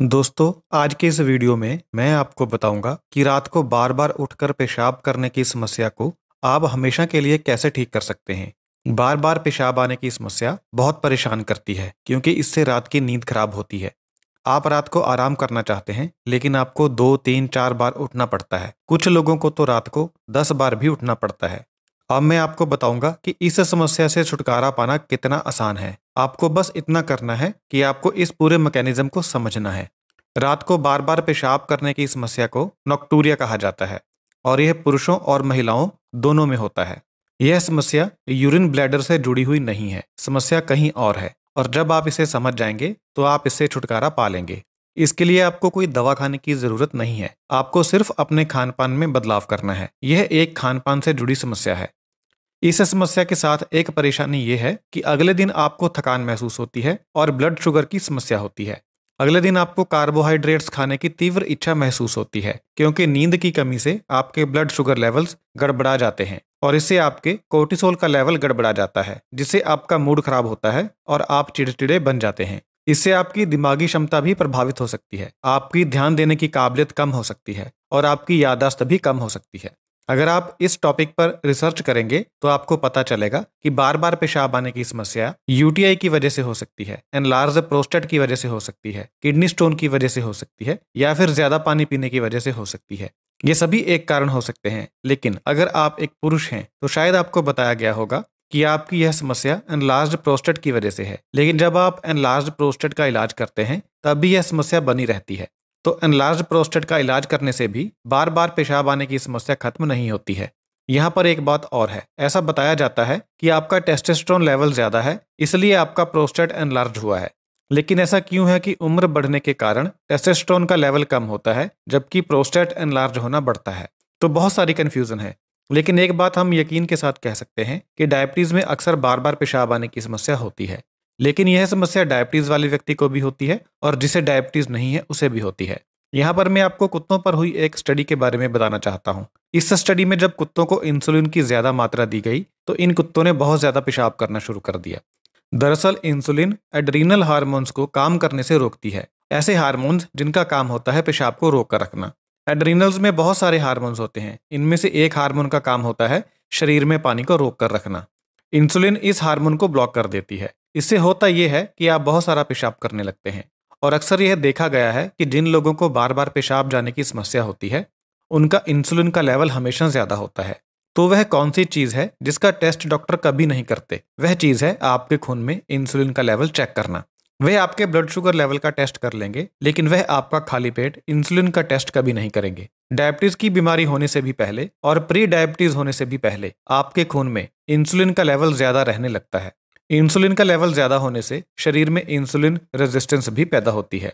दोस्तों आज के इस वीडियो में मैं आपको बताऊंगा कि रात को बार बार उठकर पेशाब करने की समस्या को आप हमेशा के लिए कैसे ठीक कर सकते हैं बार बार पेशाब आने की समस्या बहुत परेशान करती है क्योंकि इससे रात की नींद खराब होती है आप रात को आराम करना चाहते हैं लेकिन आपको दो तीन चार बार उठना पड़ता है कुछ लोगों को तो रात को दस बार भी उठना पड़ता है अब मैं आपको बताऊंगा कि इस समस्या से छुटकारा पाना कितना आसान है आपको बस इतना करना है कि आपको इस पूरे मैकेनिज्म को समझना है रात को बार बार पेशाब करने की समस्या को नॉक्टूरिया कहा जाता है और यह पुरुषों और महिलाओं दोनों में होता है यह समस्या यूरिन ब्लैडर से जुड़ी हुई नहीं है समस्या कहीं और है और जब आप इसे समझ जाएंगे तो आप इससे छुटकारा पा लेंगे इसके लिए आपको कोई दवा खाने की ज़रूरत नहीं है आपको सिर्फ अपने खान पान में बदलाव करना है यह एक खान पान से जुड़ी समस्या है इस समस्या के साथ एक परेशानी ये है कि अगले दिन आपको थकान महसूस होती है और ब्लड शुगर की समस्या होती है अगले दिन आपको कार्बोहाइड्रेट्स खाने की तीव्र इच्छा महसूस होती है क्योंकि नींद की कमी से आपके ब्लड शुगर लेवल्स गड़बड़ा जाते हैं और इससे आपके कोर्टिसोल का लेवल गड़बड़ा जाता है जिससे आपका मूड खराब होता है और आप चिड़चिड़े बन जाते हैं इससे आपकी दिमागी क्षमता भी प्रभावित हो सकती है आपकी ध्यान देने की काबिलियत कम हो सकती है और आपकी यादाश्त भी कम हो सकती है अगर आप इस टॉपिक पर रिसर्च करेंगे तो आपको पता चलेगा कि बार बार पेशाब आने की समस्या यूटीआई की वजह से हो सकती है एनलार्ज लार्ज प्रोस्टेट की वजह से हो सकती है किडनी स्टोन की वजह से हो सकती है या फिर ज्यादा पानी पीने की वजह से हो सकती है ये सभी एक कारण हो सकते हैं लेकिन अगर आप एक पुरुष हैं तो शायद आपको बताया गया होगा कि आपकी यह समस्या एनलार्ज प्रोस्टेट की वजह से है लेकिन जब आप एनलार्ज प्रोस्टेट का इलाज करते हैं तब भी यह समस्या बनी रहती है तो एनलार्ज प्रोस्टेट का इलाज करने से भी बार बार पेशाब आने की समस्या खत्म नहीं होती है यहाँ पर एक बात और है ऐसा बताया जाता है कि आपका टेस्टेस्ट्रॉन लेवल ज़्यादा है इसलिए आपका प्रोस्टेट एनलार्ज हुआ है लेकिन ऐसा क्यों है कि उम्र बढ़ने के कारण टेस्टेस्ट्रॉन का लेवल कम होता है जबकि प्रोस्टेट एनलार्ज होना बढ़ता है तो बहुत सारी कन्फ्यूज़न है लेकिन एक बात हम यकीन के साथ कह सकते हैं कि डायबिटीज़ में अक्सर बार बार पेशाब आने की समस्या होती है लेकिन यह समस्या डायबिटीज वाले व्यक्ति को भी होती है और जिसे डायबिटीज नहीं है उसे भी होती है यहाँ पर मैं आपको कुत्तों पर हुई एक स्टडी के बारे में बताना चाहता हूँ इस स्टडी में जब कुत्तों को इंसुलिन की ज्यादा मात्रा दी गई तो इन कुत्तों ने बहुत ज्यादा पेशाब करना शुरू कर दिया दरअसल इंसुलिन एड्रीनल हार्मोन्स को काम करने से रोकती है ऐसे हारमोन्स जिनका काम होता है पेशाब को रोक कर रखना एड्रीनल्स में बहुत सारे हारमोन्स होते हैं इनमें से एक हारमोन का काम होता है शरीर में पानी को रोक कर रखना इंसुलिन इस हार्मोन को ब्लॉक कर देती है इससे होता यह है कि आप बहुत सारा पेशाब करने लगते हैं और अक्सर यह देखा गया है कि जिन लोगों को बार बार पेशाब जाने की समस्या होती है उनका इंसुलिन का लेवल हमेशा ज़्यादा होता है तो वह कौन सी चीज़ है जिसका टेस्ट डॉक्टर कभी नहीं करते वह चीज़ है आपके खून में इंसुलिन का लेवल चेक करना वह आपके ब्लड शुगर लेवल का टेस्ट कर लेंगे लेकिन वह आपका खाली पेट इंसुलिन का टेस्ट कभी नहीं करेंगे डायबिटीज की बीमारी होने से भी पहले और प्री डायबिटीज होने से भी पहले आपके खून में इंसुलिन का लेवल ज्यादा रहने लगता है इंसुलिन का लेवल ज़्यादा होने से शरीर में इंसुलिन रेजिस्टेंस भी पैदा होती है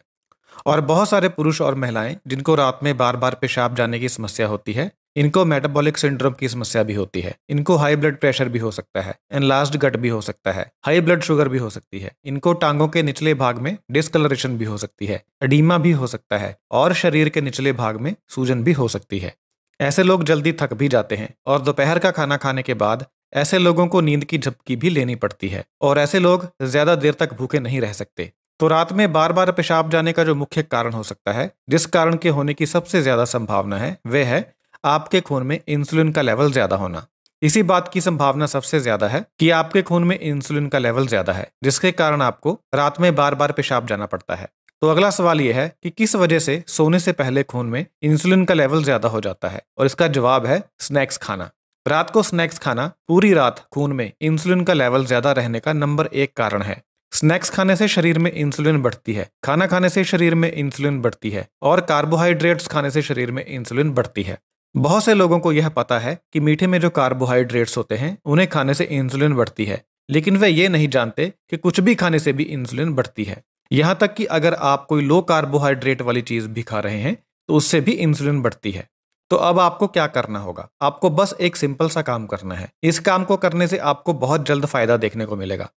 और बहुत सारे पुरुष और महिलाएं जिनको रात में बार बार पेशाब जाने की समस्या होती है इनको मेटाबॉलिक सिंड्रोम की समस्या भी होती है इनको हाई ब्लड प्रेशर भी हो सकता है एनलार्ज गट भी हो सकता है हाई ब्लड शुगर भी हो सकती है इनको टांगों के निचले भाग में डिसकलरेशन भी हो सकती है अडीमा भी हो सकता है और शरीर के निचले भाग में सूजन भी हो सकती है ऐसे लोग जल्दी थक भी जाते हैं और दोपहर का खाना खाने के बाद ऐसे लोगों को नींद की झपकी भी लेनी पड़ती है और ऐसे लोग ज्यादा देर तक भूखे नहीं रह सकते तो रात में बार बार पेशाब जाने का जो मुख्य कारण हो सकता है जिस कारण के होने की सबसे ज्यादा संभावना है वह है आपके खून में इंसुलिन का लेवल ज्यादा होना इसी बात की संभावना सबसे ज्यादा है कि आपके खून में इंसुलिन का लेवल ज्यादा है जिसके कारण आपको रात में बार बार पेशाब जाना पड़ता है तो अगला सवाल यह है कि किस वजह से सोने से पहले खून में इंसुलिन का लेवल ज्यादा हो जाता है और इसका जवाब है स्नैक्स खाना रात को स्नैक्स खाना पूरी रात खून में इंसुलिन का लेवल ज्यादा रहने का नंबर एक कारण है स्नैक्स खाने से शरीर में इंसुलिन बढ़ती है खाना खाने से शरीर में इंसुलिन बढ़ती है और कार्बोहाइड्रेट्स खाने से शरीर में इंसुलिन बढ़ती है बहुत से लोगों को यह पता है कि मीठे में जो कार्बोहाइड्रेट्स होते हैं उन्हें खाने से इंसुलिन बढ़ती है लेकिन वे ये नहीं जानते कि कुछ भी खाने से भी इंसुलिन बढ़ती है यहाँ तक कि अगर आप कोई लो कार्बोहाइड्रेट वाली चीज़ भी खा रहे हैं तो उससे भी इंसुलिन बढ़ती है तो अब आपको क्या करना होगा आपको बस एक सिंपल सा काम करना है इस काम को करने से आपको बहुत जल्द फायदा देखने को मिलेगा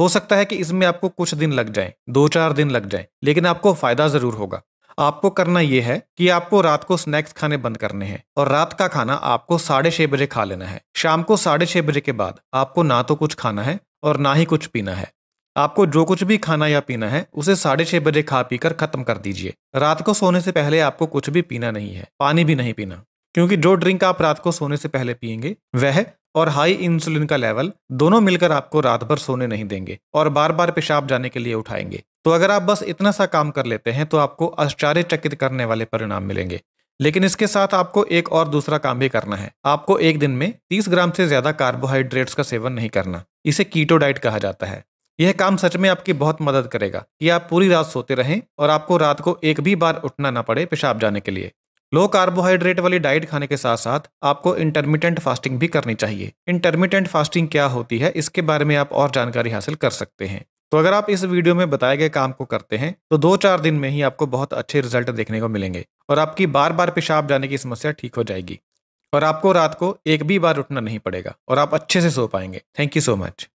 हो सकता है कि इसमें आपको कुछ दिन लग जाए दो चार दिन लग जाए लेकिन आपको फायदा जरूर होगा आपको करना यह है कि आपको रात को स्नैक्स खाने बंद करने हैं और रात का खाना आपको साढ़े छह बजे खा लेना है शाम को साढ़े छह बजे के बाद आपको ना तो कुछ खाना है और ना ही कुछ पीना है आपको जो कुछ भी खाना या पीना है उसे साढ़े छह बजे खा पी कर खत्म कर दीजिए रात को सोने से पहले आपको कुछ भी पीना नहीं है पानी भी नहीं पीना क्योंकि जो ड्रिंक आप रात को सोने से पहले पियेंगे वह और हाई इंसुलिन का लेवल दोनों मिलकर आपको रात भर सोने नहीं देंगे और बार बार पेशाब जाने के लिए उठाएंगे तो अगर आप बस इतना सा काम कर लेते हैं तो आपको आश्चर्यचकित करने वाले परिणाम मिलेंगे लेकिन इसके साथ आपको एक और दूसरा काम भी करना है आपको एक दिन में 30 ग्राम से ज्यादा कार्बोहाइड्रेट्स का सेवन नहीं करना इसे कीटो डाइट कहा जाता है यह काम सच में आपकी बहुत मदद करेगा कि आप पूरी रात सोते रहें और आपको रात को एक भी बार उठना ना पड़े पेशाब जाने के लिए लो कार्बोहाइड्रेट वाली डाइट खाने के साथ साथ आपको इंटरमीडियंट फास्टिंग भी करनी चाहिए इंटरमीडियंट फास्टिंग क्या होती है इसके बारे में आप और जानकारी हासिल कर सकते हैं तो अगर आप इस वीडियो में बताए गए काम को करते हैं तो दो चार दिन में ही आपको बहुत अच्छे रिजल्ट देखने को मिलेंगे और आपकी बार बार पेशाब जाने की समस्या ठीक हो जाएगी और आपको रात को एक भी बार उठना नहीं पड़ेगा और आप अच्छे से सो पाएंगे थैंक यू सो मच